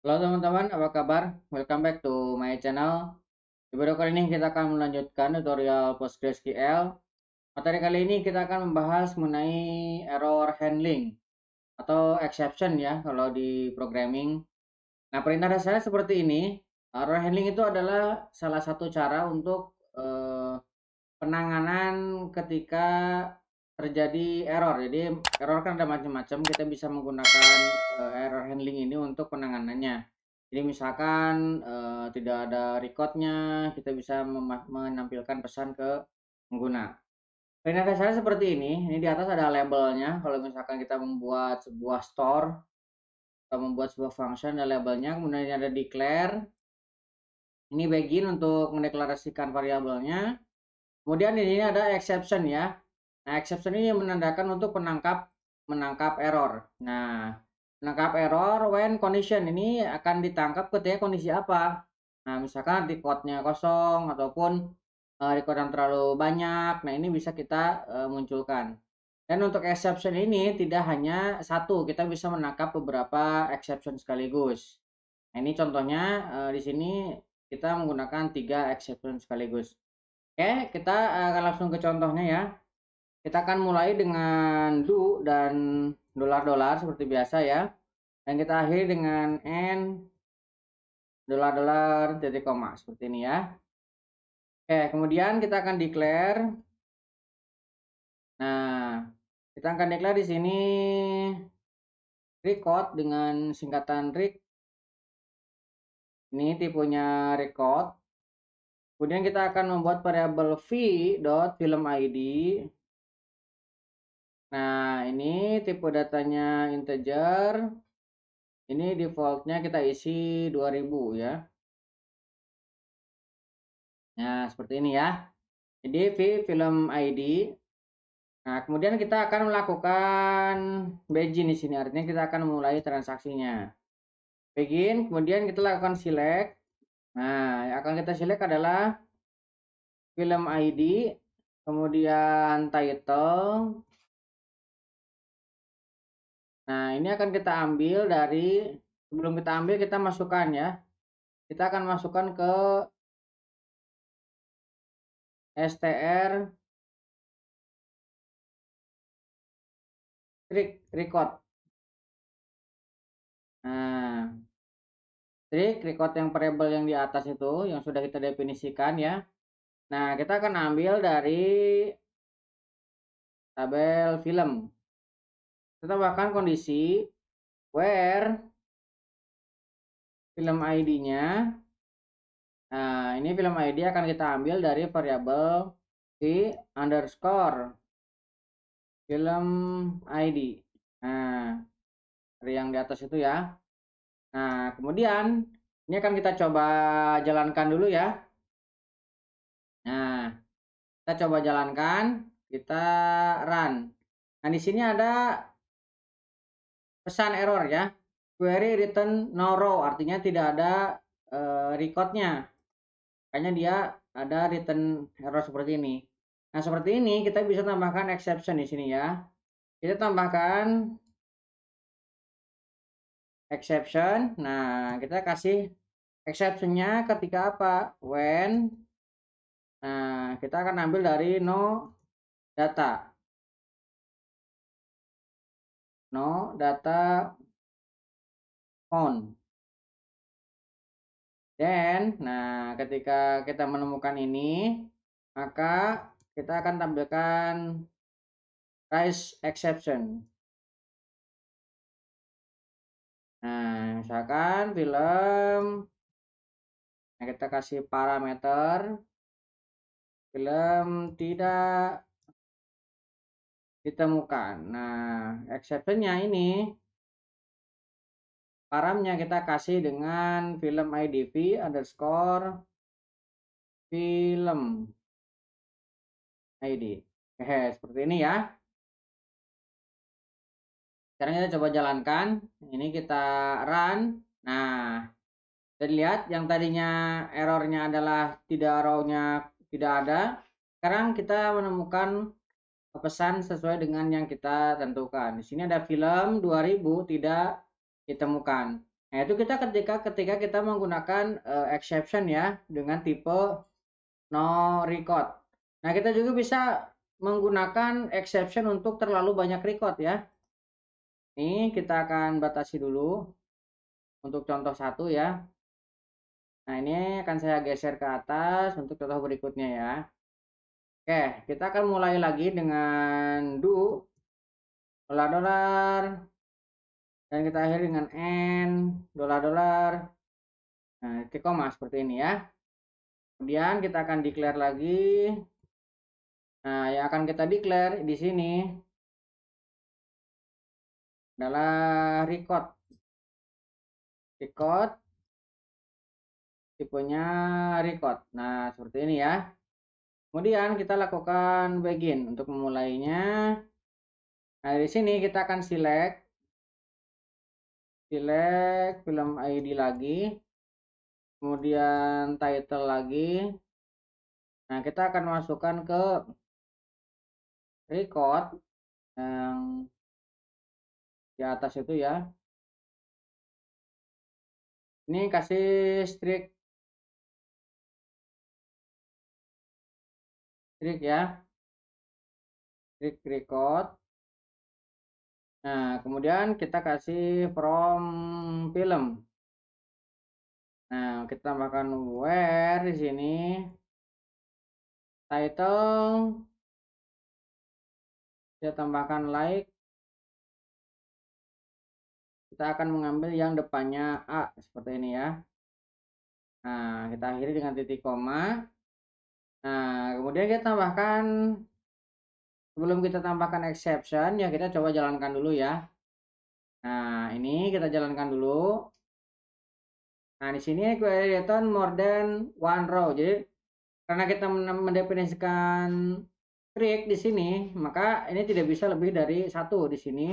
Halo teman-teman, apa kabar? Welcome back to my channel. Di video kali ini kita akan melanjutkan tutorial PostgreSQL. Materi kali ini kita akan membahas mengenai error handling atau exception ya kalau di programming. Nah, perintah dasarnya seperti ini. Error handling itu adalah salah satu cara untuk eh, penanganan ketika terjadi error. Jadi error kan ada macam-macam. Kita bisa menggunakan uh, error handling ini untuk penanganannya. Jadi misalkan uh, tidak ada recordnya, kita bisa menampilkan pesan ke pengguna. Perintah dasarnya seperti ini. Ini di atas ada labelnya. Kalau misalkan kita membuat sebuah store, kita membuat sebuah function ada labelnya. Kemudian ada declare. Ini begin untuk mendeklarasikan variabelnya. Kemudian ini ada exception ya. Nah, exception ini menandakan untuk penangkap menangkap error. Nah, menangkap error when condition ini akan ditangkap ketika kondisi apa? Nah, misalkan record-nya kosong ataupun uh, record yang terlalu banyak. Nah, ini bisa kita uh, munculkan. Dan untuk exception ini tidak hanya satu, kita bisa menangkap beberapa exception sekaligus. Nah, ini contohnya uh, di sini kita menggunakan tiga exception sekaligus. Oke, kita akan langsung ke contohnya ya. Kita akan mulai dengan do dan dolar-dolar seperti biasa ya. Dan kita akhiri dengan n dolar-dolar titik koma seperti ini ya. Oke, kemudian kita akan declare. Nah, kita akan declare di sini record dengan singkatan rec. Ini tipenya record. Kemudian kita akan membuat variable dot film id. Nah, ini tipe datanya integer. Ini defaultnya kita isi 2000 ya. Nah, seperti ini ya. Jadi, v film ID. Nah, kemudian kita akan melakukan begin di sini. Artinya kita akan mulai transaksinya. Begin, kemudian kita lakukan select. Nah, yang akan kita select adalah film ID, kemudian title, Nah, ini akan kita ambil dari sebelum kita ambil kita masukkan ya. Kita akan masukkan ke STR trik record. Nah, trik record yang variable yang di atas itu yang sudah kita definisikan ya. Nah, kita akan ambil dari tabel film. Kita tambahkan kondisi where film ID-nya. Nah, ini film ID akan kita ambil dari variabel si underscore film ID. Nah, dari yang di atas itu ya. Nah, kemudian ini akan kita coba jalankan dulu ya. Nah, kita coba jalankan, kita run. Nah, di sini ada pesan error ya query return no row artinya tidak ada uh, recordnya makanya dia ada return error seperti ini nah seperti ini kita bisa tambahkan exception di sini ya kita tambahkan exception nah kita kasih exceptionnya ketika apa when nah kita akan ambil dari no data no data on Dan, nah ketika kita menemukan ini maka kita akan tampilkan price exception nah misalkan film nah kita kasih parameter film tidak ditemukan. Nah, exceptionnya ini paramnya kita kasih dengan film IDV underscore film ID. Oke, seperti ini ya. Sekarang kita coba jalankan. Ini kita run. Nah, terlihat yang tadinya errornya adalah tidak row-nya tidak ada. Sekarang kita menemukan pesan sesuai dengan yang kita tentukan. Di sini ada film 2000 tidak ditemukan. Nah, itu kita ketika ketika kita menggunakan uh, exception ya dengan tipe no record. Nah, kita juga bisa menggunakan exception untuk terlalu banyak record ya. Ini kita akan batasi dulu untuk contoh satu ya. Nah, ini akan saya geser ke atas untuk contoh berikutnya ya. Oke, kita akan mulai lagi dengan do dolar dolar dan kita akhiri dengan n dolar dolar. Nah, titik koma seperti ini ya. Kemudian kita akan declare lagi. Nah, yang akan kita declare di sini adalah record. Record tipenya record. Nah, seperti ini ya. Kemudian kita lakukan begin untuk memulainya. Nah, di sini kita akan select select film ID lagi. Kemudian title lagi. Nah, kita akan masukkan ke record yang di atas itu ya. Ini kasih strik klik ya klik record nah kemudian kita kasih from film nah kita tambahkan where di sini title kita tambahkan like kita akan mengambil yang depannya A seperti ini ya nah kita akhiri dengan titik koma Nah, kemudian kita tambahkan sebelum kita tambahkan exception ya kita coba jalankan dulu ya. Nah, ini kita jalankan dulu. Nah, di sini query return more than one row. Jadi karena kita mendefinisikan trick di sini, maka ini tidak bisa lebih dari satu di sini.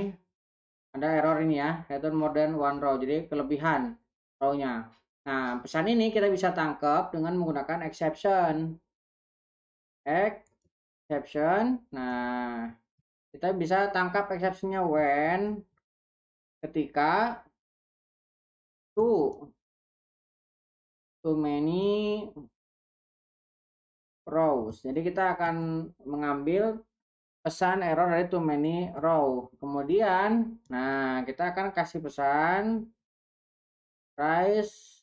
Ada error ini ya, return more than one row. Jadi kelebihan row-nya. Nah, pesan ini kita bisa tangkap dengan menggunakan exception exception. Nah, kita bisa tangkap exceptionnya when ketika too too many rows. Jadi kita akan mengambil pesan error dari too many row. Kemudian, nah kita akan kasih pesan price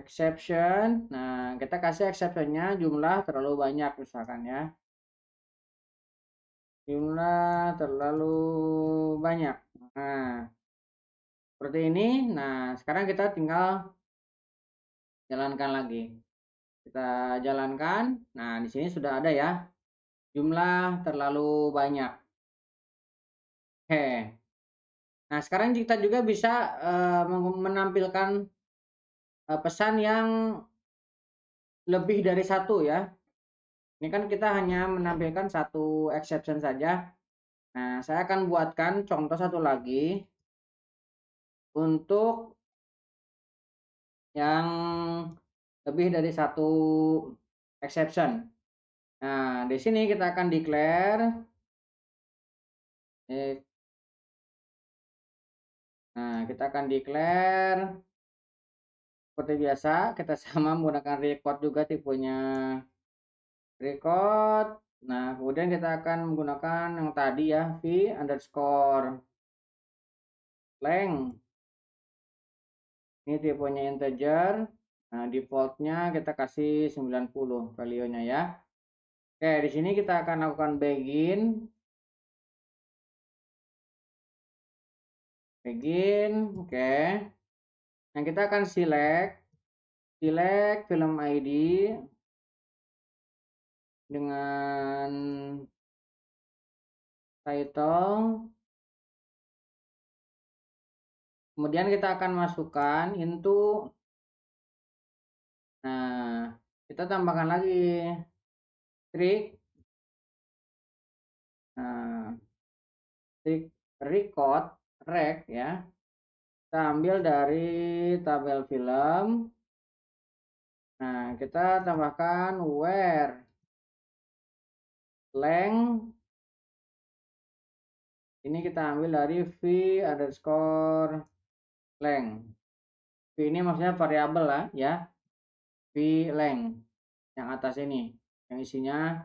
exception. Nah, kita kasih exceptionnya jumlah terlalu banyak misalkan ya. Jumlah terlalu banyak. Nah, seperti ini. Nah, sekarang kita tinggal jalankan lagi. Kita jalankan. Nah, di sini sudah ada ya. Jumlah terlalu banyak. Oke. Nah, sekarang kita juga bisa uh, menampilkan Eh, pesan yang lebih dari satu ya. Ini kan kita hanya menampilkan satu exception saja. Nah, saya akan buatkan contoh satu lagi untuk yang lebih dari satu exception. Nah, di sini kita akan declare eh, nah, kita akan declare seperti biasa kita sama menggunakan record juga tipenya record nah kemudian kita akan menggunakan yang tadi ya v underscore length ini tipenya integer nah defaultnya kita kasih 90 value nya ya oke di sini kita akan lakukan begin begin oke okay. Nah, kita akan select select film ID dengan title. Kemudian kita akan masukkan into Nah, kita tambahkan lagi trik nah trik record rec ya kita ambil dari tabel film. Nah, kita tambahkan where length ini kita ambil dari v underscore length. V ini maksudnya variabel lah ya. V length yang atas ini yang isinya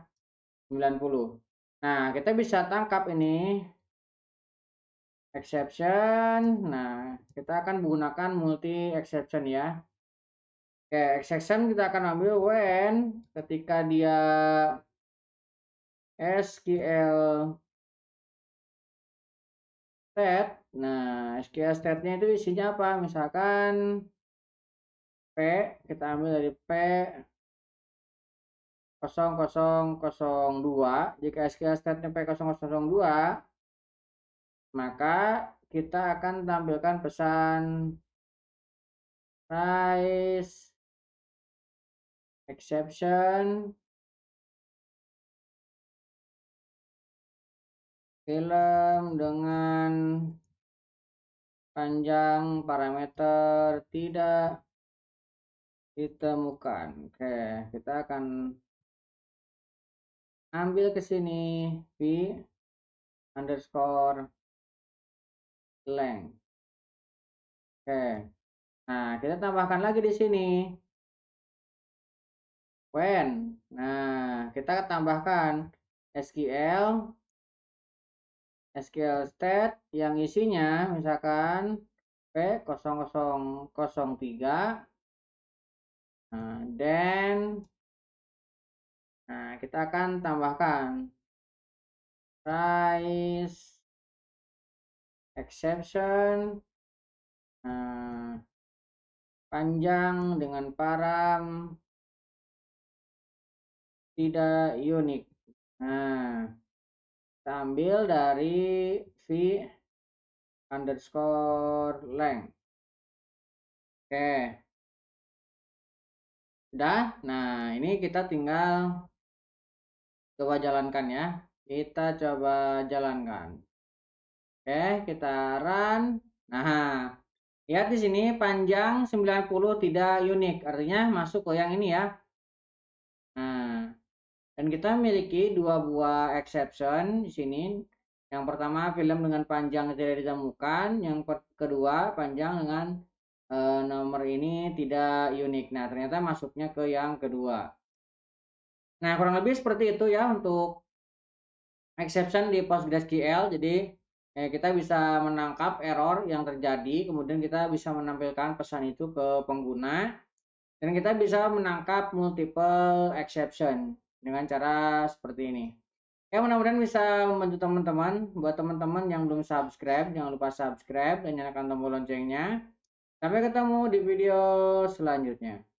90. Nah, kita bisa tangkap ini exception. Nah, kita akan menggunakan multi exception ya. Oke, exception kita akan ambil when ketika dia SQL stat. Nah, SQL statnya itu isinya apa? Misalkan P, kita ambil dari P 0002. Jika SQL state-nya P0002, maka kita akan tampilkan pesan price exception film dengan panjang parameter tidak ditemukan. Oke, kita akan ambil ke sini v underscore length. Oke. Nah, kita tambahkan lagi di sini. When. Nah, kita tambahkan SQL SQL state yang isinya misalkan P0003 nah, dan nah kita akan tambahkan price exception uh, panjang dengan param tidak unik nah kita ambil dari v underscore length oke okay. Udah, nah ini kita tinggal coba jalankan ya. Kita coba jalankan. Oke, kita run. Nah, lihat di sini panjang 90 tidak unik, artinya masuk ke yang ini ya. Nah, dan kita memiliki dua buah exception di sini. Yang pertama film dengan panjang tidak ditemukan, yang kedua panjang dengan e, nomor ini tidak unik. Nah, ternyata masuknya ke yang kedua. Nah, kurang lebih seperti itu ya untuk exception di PostgreSQL. Jadi eh, kita bisa menangkap error yang terjadi, kemudian kita bisa menampilkan pesan itu ke pengguna, dan kita bisa menangkap multiple exception dengan cara seperti ini. Ya mudah-mudahan bisa membantu teman-teman. Buat teman-teman yang belum subscribe, jangan lupa subscribe dan nyalakan tombol loncengnya. Sampai ketemu di video selanjutnya.